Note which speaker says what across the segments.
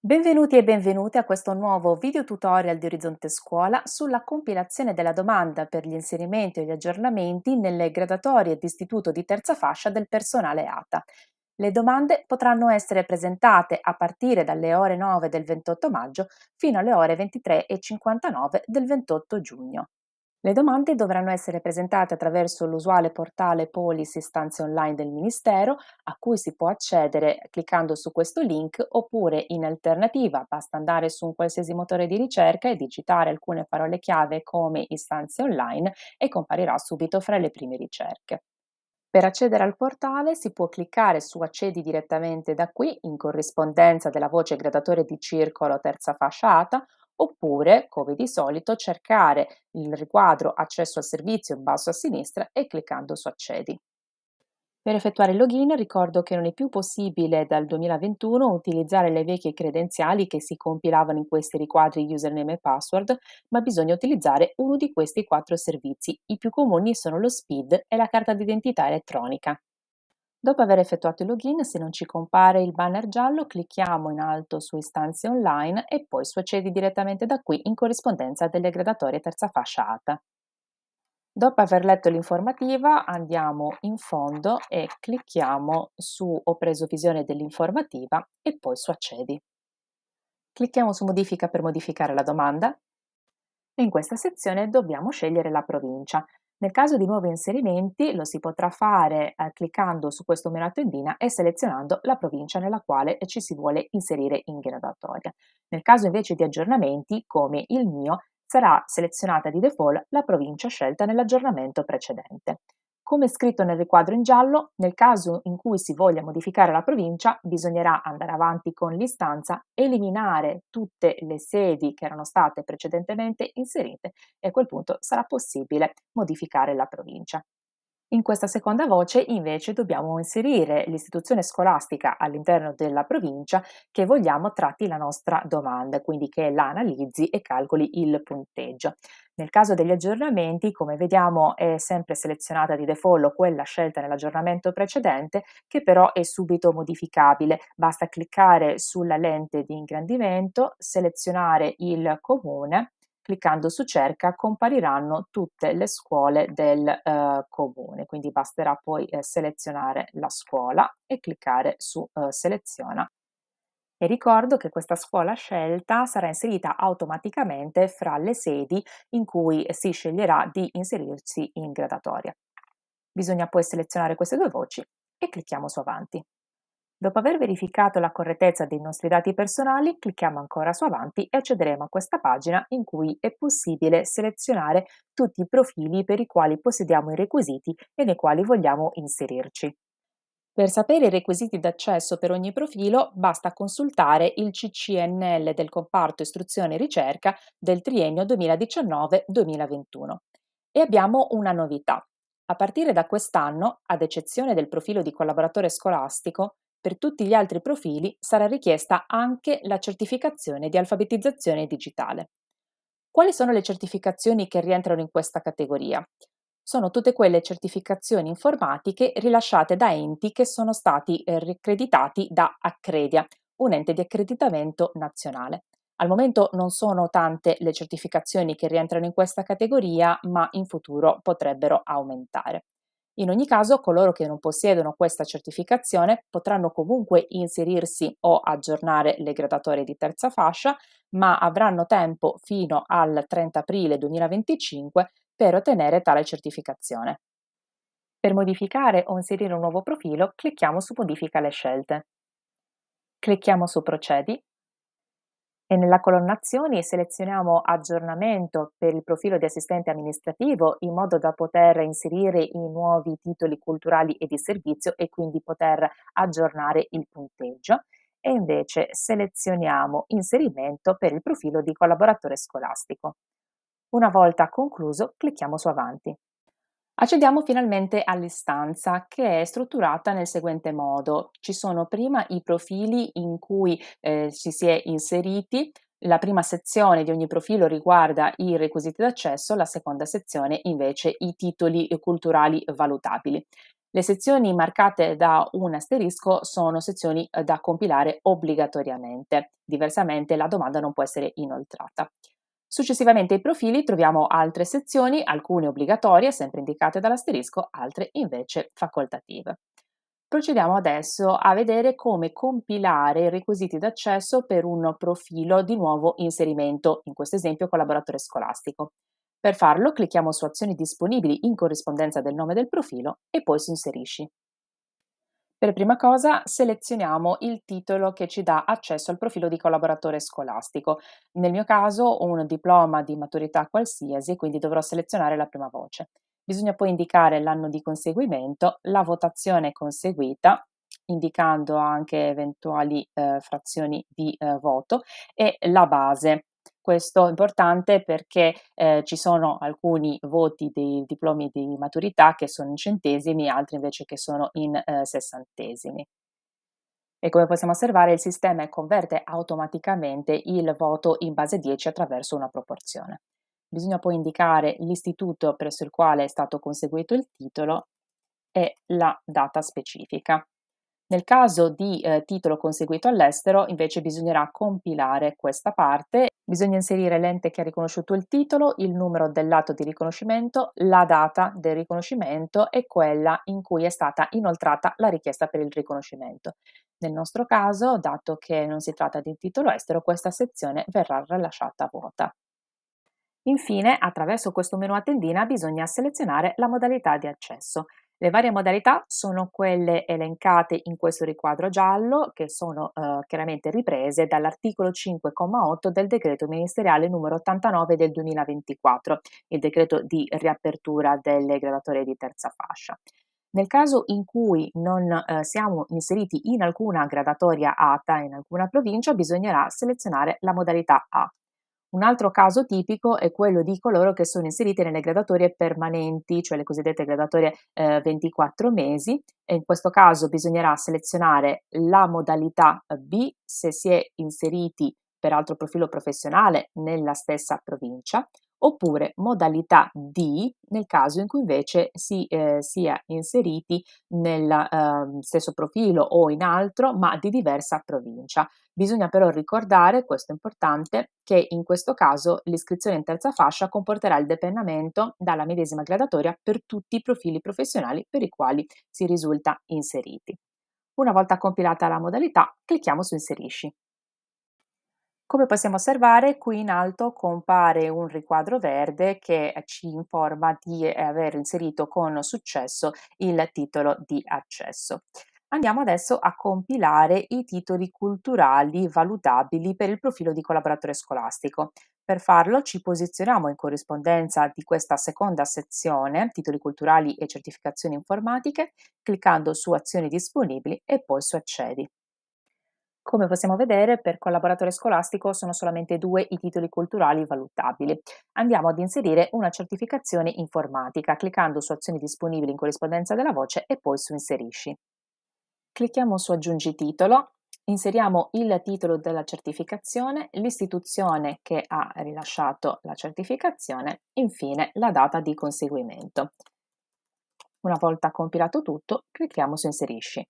Speaker 1: Benvenuti e benvenute a questo nuovo video tutorial di Orizzonte Scuola sulla compilazione della domanda per gli inserimenti e gli aggiornamenti nelle gradatorie d'istituto di terza fascia del personale ATA. Le domande potranno essere presentate a partire dalle ore 9 del 28 maggio fino alle ore 23 e 59 del 28 giugno. Le domande dovranno essere presentate attraverso l'usuale portale Policy Istanze Online del Ministero, a cui si può accedere cliccando su questo link oppure in alternativa basta andare su un qualsiasi motore di ricerca e digitare alcune parole chiave come istanze online e comparirà subito fra le prime ricerche. Per accedere al portale si può cliccare su Accedi direttamente da qui in corrispondenza della voce gradatore di circolo terza fascia ATA oppure, come di solito, cercare il riquadro Accesso al servizio in basso a sinistra e cliccando su Accedi. Per effettuare il login ricordo che non è più possibile dal 2021 utilizzare le vecchie credenziali che si compilavano in questi riquadri username e password, ma bisogna utilizzare uno di questi quattro servizi. I più comuni sono lo SPID e la carta d'identità elettronica. Dopo aver effettuato il login, se non ci compare il banner giallo, clicchiamo in alto su Istanze online e poi su Accedi direttamente da qui in corrispondenza delle gradatorie terza fascia ATA. Dopo aver letto l'informativa andiamo in fondo e clicchiamo su Ho preso visione dell'informativa e poi su Accedi. Clicchiamo su Modifica per modificare la domanda. In questa sezione dobbiamo scegliere la provincia. Nel caso di nuovi inserimenti lo si potrà fare eh, cliccando su questo menu a tendina e selezionando la provincia nella quale ci si vuole inserire in graduatoria. Nel caso invece di aggiornamenti, come il mio, sarà selezionata di default la provincia scelta nell'aggiornamento precedente. Come scritto nel riquadro in giallo, nel caso in cui si voglia modificare la provincia, bisognerà andare avanti con l'istanza, eliminare tutte le sedi che erano state precedentemente inserite e a quel punto sarà possibile modificare la provincia. In questa seconda voce invece dobbiamo inserire l'istituzione scolastica all'interno della provincia che vogliamo tratti la nostra domanda, quindi che la analizzi e calcoli il punteggio. Nel caso degli aggiornamenti, come vediamo, è sempre selezionata di default quella scelta nell'aggiornamento precedente, che però è subito modificabile. Basta cliccare sulla lente di ingrandimento, selezionare il comune cliccando su cerca compariranno tutte le scuole del eh, comune, quindi basterà poi eh, selezionare la scuola e cliccare su eh, seleziona. E ricordo che questa scuola scelta sarà inserita automaticamente fra le sedi in cui si sceglierà di inserirsi in gradatoria. Bisogna poi selezionare queste due voci e clicchiamo su avanti. Dopo aver verificato la correttezza dei nostri dati personali, clicchiamo ancora su Avanti e accederemo a questa pagina in cui è possibile selezionare tutti i profili per i quali possediamo i requisiti e nei quali vogliamo inserirci. Per sapere i requisiti d'accesso per ogni profilo basta consultare il CCNL del comparto istruzione e ricerca del triennio 2019-2021. E abbiamo una novità. A partire da quest'anno, ad eccezione del profilo di collaboratore scolastico, per tutti gli altri profili sarà richiesta anche la certificazione di alfabetizzazione digitale. Quali sono le certificazioni che rientrano in questa categoria? Sono tutte quelle certificazioni informatiche rilasciate da enti che sono stati accreditati eh, da Accredia, un ente di accreditamento nazionale. Al momento non sono tante le certificazioni che rientrano in questa categoria, ma in futuro potrebbero aumentare. In ogni caso, coloro che non possiedono questa certificazione potranno comunque inserirsi o aggiornare le gradatorie di terza fascia, ma avranno tempo fino al 30 aprile 2025 per ottenere tale certificazione. Per modificare o inserire un nuovo profilo, clicchiamo su Modifica le scelte. Clicchiamo su Procedi e nella colonna azioni selezioniamo aggiornamento per il profilo di assistente amministrativo in modo da poter inserire i nuovi titoli culturali e di servizio e quindi poter aggiornare il punteggio e invece selezioniamo inserimento per il profilo di collaboratore scolastico. Una volta concluso clicchiamo su avanti. Accediamo finalmente all'istanza che è strutturata nel seguente modo. Ci sono prima i profili in cui eh, ci si è inseriti, la prima sezione di ogni profilo riguarda i requisiti d'accesso, la seconda sezione invece i titoli culturali valutabili. Le sezioni marcate da un asterisco sono sezioni eh, da compilare obbligatoriamente, diversamente la domanda non può essere inoltrata. Successivamente ai profili troviamo altre sezioni, alcune obbligatorie, sempre indicate dall'asterisco, altre invece facoltative. Procediamo adesso a vedere come compilare i requisiti d'accesso per un profilo di nuovo inserimento, in questo esempio collaboratore scolastico. Per farlo clicchiamo su azioni disponibili in corrispondenza del nome del profilo e poi su inserisci. Per prima cosa selezioniamo il titolo che ci dà accesso al profilo di collaboratore scolastico. Nel mio caso un diploma di maturità qualsiasi, quindi dovrò selezionare la prima voce. Bisogna poi indicare l'anno di conseguimento, la votazione conseguita, indicando anche eventuali eh, frazioni di eh, voto e la base questo è importante perché eh, ci sono alcuni voti dei diplomi di maturità che sono in centesimi, altri invece che sono in eh, sessantesimi. E come possiamo osservare il sistema converte automaticamente il voto in base 10 attraverso una proporzione. Bisogna poi indicare l'istituto presso il quale è stato conseguito il titolo e la data specifica. Nel caso di eh, titolo conseguito all'estero, invece, bisognerà compilare questa parte. Bisogna inserire l'ente che ha riconosciuto il titolo, il numero dell'atto di riconoscimento, la data del riconoscimento e quella in cui è stata inoltrata la richiesta per il riconoscimento. Nel nostro caso, dato che non si tratta di titolo estero, questa sezione verrà rilasciata vuota. Infine, attraverso questo menu a tendina bisogna selezionare la modalità di accesso. Le varie modalità sono quelle elencate in questo riquadro giallo, che sono eh, chiaramente riprese dall'articolo 5,8 del decreto ministeriale numero 89 del 2024, il decreto di riapertura delle graduatorie di terza fascia. Nel caso in cui non eh, siamo inseriti in alcuna gradatoria ATA in alcuna provincia, bisognerà selezionare la modalità A, un altro caso tipico è quello di coloro che sono inseriti nelle gradatorie permanenti, cioè le cosiddette gradatorie eh, 24 mesi. E in questo caso bisognerà selezionare la modalità eh, B se si è inseriti per altro profilo professionale nella stessa provincia oppure modalità D nel caso in cui invece si eh, sia inseriti nel eh, stesso profilo o in altro ma di diversa provincia. Bisogna però ricordare, questo è importante, che in questo caso l'iscrizione in terza fascia comporterà il depennamento dalla medesima gradatoria per tutti i profili professionali per i quali si risulta inseriti. Una volta compilata la modalità, clicchiamo su Inserisci. Come possiamo osservare, qui in alto compare un riquadro verde che ci informa di aver inserito con successo il titolo di accesso. Andiamo adesso a compilare i titoli culturali valutabili per il profilo di collaboratore scolastico. Per farlo ci posizioniamo in corrispondenza di questa seconda sezione, titoli culturali e certificazioni informatiche, cliccando su azioni disponibili e poi su accedi. Come possiamo vedere, per collaboratore scolastico sono solamente due i titoli culturali valutabili. Andiamo ad inserire una certificazione informatica cliccando su azioni disponibili in corrispondenza della voce e poi su inserisci. Clicchiamo su aggiungi titolo Inseriamo il titolo della certificazione, l'istituzione che ha rilasciato la certificazione, infine la data di conseguimento. Una volta compilato tutto, clicchiamo su Inserisci.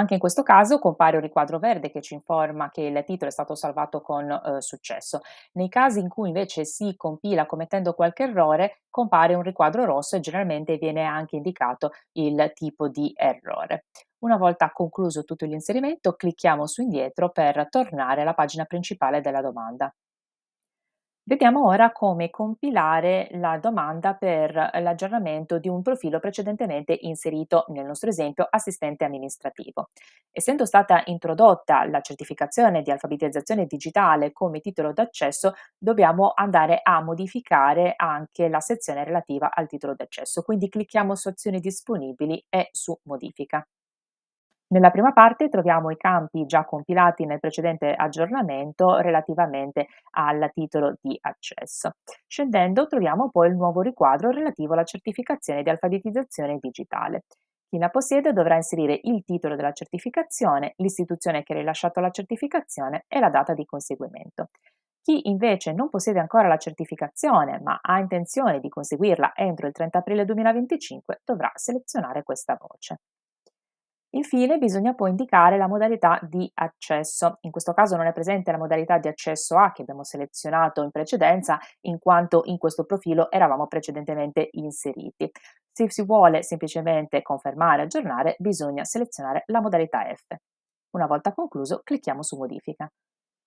Speaker 1: Anche in questo caso compare un riquadro verde che ci informa che il titolo è stato salvato con eh, successo. Nei casi in cui invece si compila commettendo qualche errore, compare un riquadro rosso e generalmente viene anche indicato il tipo di errore. Una volta concluso tutto l'inserimento, clicchiamo su indietro per tornare alla pagina principale della domanda. Vediamo ora come compilare la domanda per l'aggiornamento di un profilo precedentemente inserito, nel nostro esempio assistente amministrativo. Essendo stata introdotta la certificazione di alfabetizzazione digitale come titolo d'accesso, dobbiamo andare a modificare anche la sezione relativa al titolo d'accesso, quindi clicchiamo su azioni disponibili e su modifica. Nella prima parte troviamo i campi già compilati nel precedente aggiornamento relativamente al titolo di accesso. Scendendo troviamo poi il nuovo riquadro relativo alla certificazione di alfabetizzazione digitale. Chi la possiede dovrà inserire il titolo della certificazione, l'istituzione che ha rilasciato la certificazione e la data di conseguimento. Chi invece non possiede ancora la certificazione ma ha intenzione di conseguirla entro il 30 aprile 2025 dovrà selezionare questa voce. Infine bisogna poi indicare la modalità di accesso. In questo caso non è presente la modalità di accesso A che abbiamo selezionato in precedenza, in quanto in questo profilo eravamo precedentemente inseriti. Se si vuole semplicemente confermare e aggiornare, bisogna selezionare la modalità F. Una volta concluso, clicchiamo su Modifica.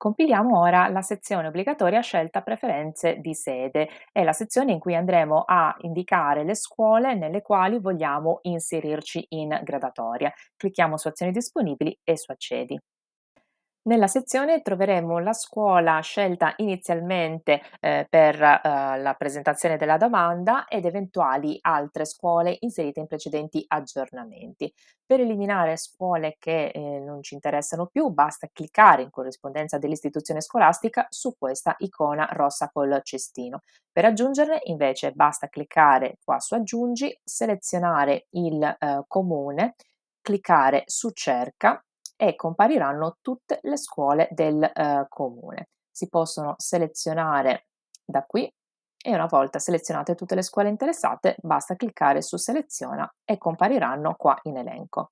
Speaker 1: Compiliamo ora la sezione obbligatoria scelta preferenze di sede. È la sezione in cui andremo a indicare le scuole nelle quali vogliamo inserirci in gradatoria. Clicchiamo su azioni disponibili e su accedi. Nella sezione troveremo la scuola scelta inizialmente eh, per eh, la presentazione della domanda ed eventuali altre scuole inserite in precedenti aggiornamenti. Per eliminare scuole che eh, non ci interessano più basta cliccare in corrispondenza dell'istituzione scolastica su questa icona rossa col cestino. Per aggiungerne invece basta cliccare qua su aggiungi, selezionare il eh, comune, cliccare su cerca e compariranno tutte le scuole del eh, comune. Si possono selezionare da qui e una volta selezionate tutte le scuole interessate basta cliccare su seleziona e compariranno qua in elenco.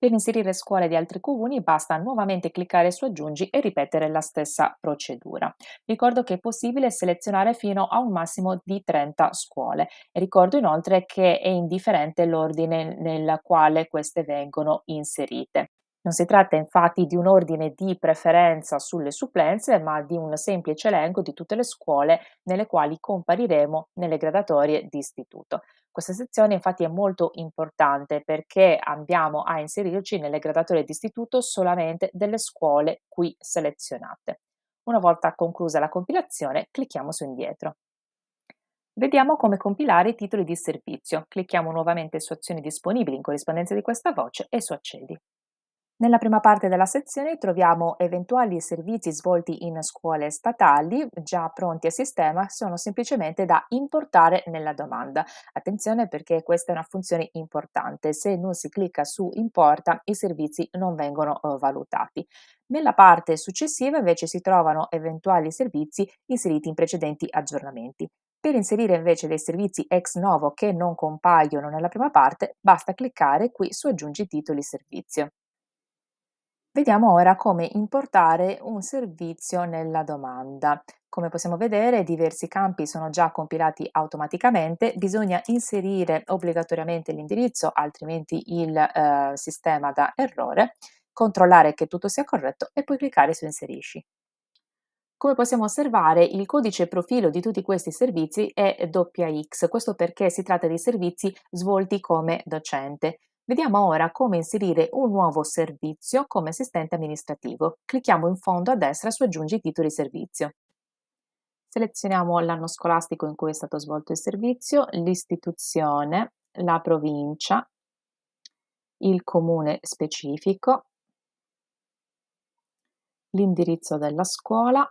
Speaker 1: Per inserire scuole di altri comuni basta nuovamente cliccare su aggiungi e ripetere la stessa procedura. Ricordo che è possibile selezionare fino a un massimo di 30 scuole ricordo inoltre che è indifferente l'ordine nel quale queste vengono inserite. Non si tratta infatti di un ordine di preferenza sulle supplenze, ma di un semplice elenco di tutte le scuole nelle quali compariremo nelle gradatorie di istituto. Questa sezione infatti è molto importante perché andiamo a inserirci nelle gradatorie di istituto solamente delle scuole qui selezionate. Una volta conclusa la compilazione, clicchiamo su indietro. Vediamo come compilare i titoli di servizio. Clicchiamo nuovamente su Azioni disponibili in corrispondenza di questa voce e su Accedi. Nella prima parte della sezione troviamo eventuali servizi svolti in scuole statali già pronti a sistema, sono semplicemente da importare nella domanda. Attenzione perché questa è una funzione importante, se non si clicca su importa i servizi non vengono eh, valutati. Nella parte successiva invece si trovano eventuali servizi inseriti in precedenti aggiornamenti. Per inserire invece dei servizi ex novo che non compaiono nella prima parte, basta cliccare qui su aggiungi titoli servizio. Vediamo ora come importare un servizio nella domanda. Come possiamo vedere, diversi campi sono già compilati automaticamente, bisogna inserire obbligatoriamente l'indirizzo, altrimenti il eh, sistema dà errore, controllare che tutto sia corretto e poi cliccare su Inserisci. Come possiamo osservare, il codice profilo di tutti questi servizi è WX, questo perché si tratta di servizi svolti come docente. Vediamo ora come inserire un nuovo servizio come assistente amministrativo. Clicchiamo in fondo a destra su Aggiungi titoli servizio. Selezioniamo l'anno scolastico in cui è stato svolto il servizio, l'istituzione, la provincia, il comune specifico, l'indirizzo della scuola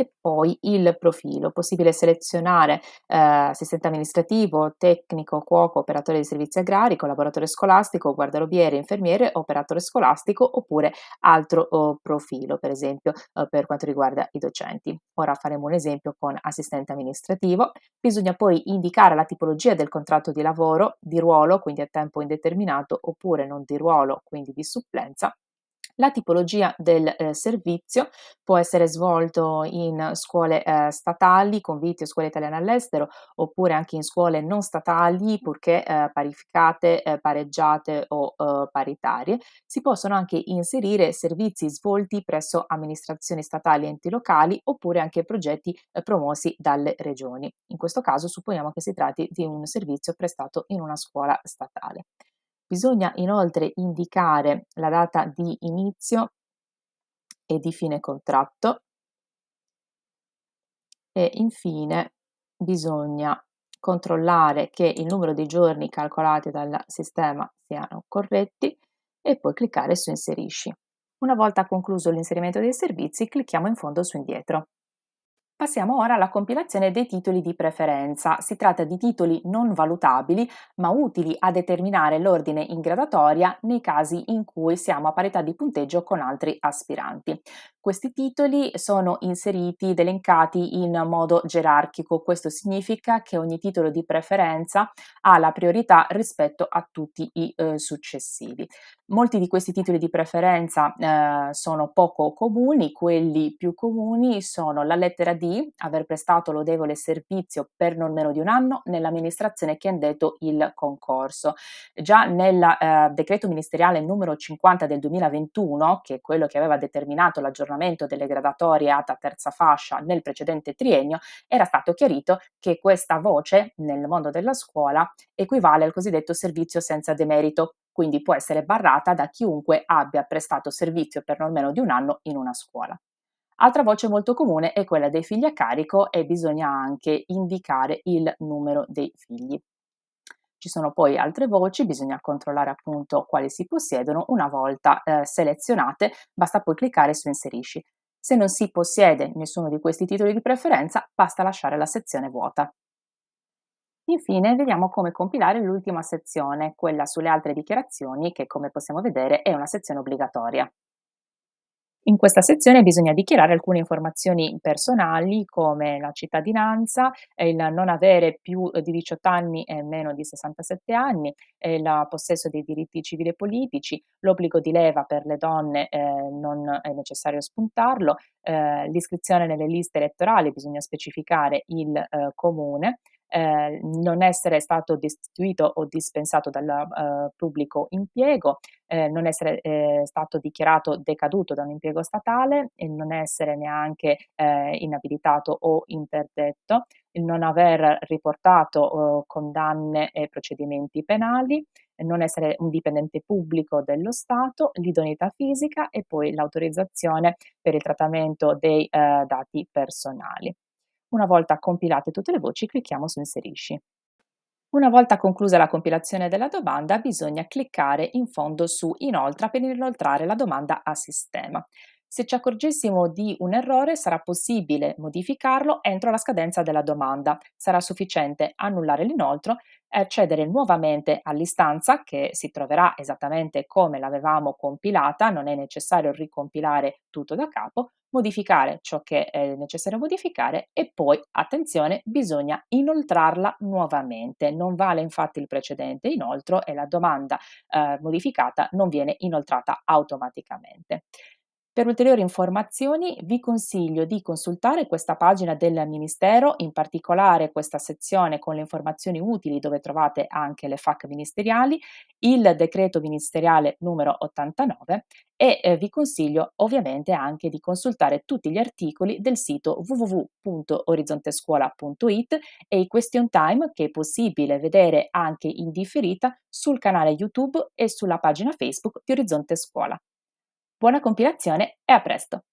Speaker 1: e poi il profilo, possibile selezionare eh, assistente amministrativo, tecnico, cuoco, operatore di servizi agrari, collaboratore scolastico, guardarobiere, infermiere, operatore scolastico oppure altro oh, profilo, per esempio eh, per quanto riguarda i docenti. Ora faremo un esempio con assistente amministrativo. Bisogna poi indicare la tipologia del contratto di lavoro, di ruolo, quindi a tempo indeterminato oppure non di ruolo, quindi di supplenza, la tipologia del eh, servizio può essere svolto in scuole eh, statali, conviti o scuole italiane all'estero, oppure anche in scuole non statali, purché eh, parificate, eh, pareggiate o eh, paritarie. Si possono anche inserire servizi svolti presso amministrazioni statali e enti locali, oppure anche progetti eh, promossi dalle regioni. In questo caso supponiamo che si tratti di un servizio prestato in una scuola statale. Bisogna inoltre indicare la data di inizio e di fine contratto e infine bisogna controllare che il numero di giorni calcolati dal sistema siano corretti e poi cliccare su inserisci. Una volta concluso l'inserimento dei servizi clicchiamo in fondo su indietro. Passiamo ora alla compilazione dei titoli di preferenza. Si tratta di titoli non valutabili, ma utili a determinare l'ordine in gradatoria nei casi in cui siamo a parità di punteggio con altri aspiranti. Questi titoli sono inseriti ed elencati in modo gerarchico. Questo significa che ogni titolo di preferenza ha la priorità rispetto a tutti i eh, successivi. Molti di questi titoli di preferenza eh, sono poco comuni, quelli più comuni sono la lettera D, aver prestato lodevole servizio per non meno di un anno nell'amministrazione che ha indetto il concorso. Già nel eh, decreto ministeriale numero 50 del 2021, che è quello che aveva determinato l'aggiornamento aggiornamento delle graduatorie ATA terza fascia nel precedente triennio, era stato chiarito che questa voce nel mondo della scuola equivale al cosiddetto servizio senza demerito, quindi può essere barrata da chiunque abbia prestato servizio per non meno di un anno in una scuola. Altra voce molto comune è quella dei figli a carico e bisogna anche indicare il numero dei figli. Ci sono poi altre voci, bisogna controllare appunto quali si possiedono. Una volta eh, selezionate, basta poi cliccare su Inserisci. Se non si possiede nessuno di questi titoli di preferenza, basta lasciare la sezione vuota. Infine vediamo come compilare l'ultima sezione, quella sulle altre dichiarazioni, che come possiamo vedere è una sezione obbligatoria. In questa sezione bisogna dichiarare alcune informazioni personali come la cittadinanza, eh, il non avere più di 18 anni e meno di 67 anni, eh, il possesso dei diritti civili e politici, l'obbligo di leva per le donne eh, non è necessario spuntarlo, eh, l'iscrizione nelle liste elettorali bisogna specificare il eh, comune, Ehm, non essere stato destituito o dispensato dal eh, pubblico impiego, eh, non essere eh, stato dichiarato decaduto da un impiego statale e non essere neanche inabilitato o interdetto, non aver riportato condanne e procedimenti penali, non essere un dipendente pubblico dello Stato, l'idoneità fisica e poi l'autorizzazione per il trattamento dei eh, dati personali. Una volta compilate tutte le voci, clicchiamo su Inserisci. Una volta conclusa la compilazione della domanda, bisogna cliccare in fondo su Inoltra per inoltrare la domanda a sistema. Se ci accorgessimo di un errore sarà possibile modificarlo entro la scadenza della domanda. Sarà sufficiente annullare l'inoltro e accedere nuovamente all'istanza che si troverà esattamente come l'avevamo compilata, non è necessario ricompilare tutto da capo, modificare ciò che è necessario modificare e poi, attenzione, bisogna inoltrarla nuovamente. Non vale infatti il precedente inoltro e la domanda eh, modificata non viene inoltrata automaticamente. Per ulteriori informazioni vi consiglio di consultare questa pagina del Ministero, in particolare questa sezione con le informazioni utili dove trovate anche le FAC ministeriali, il decreto ministeriale numero 89 e eh, vi consiglio ovviamente anche di consultare tutti gli articoli del sito www.orizzontescuola.it e i question time che è possibile vedere anche in differita sul canale YouTube e sulla pagina Facebook di Orizzonte Scuola. Buona compilazione e a presto!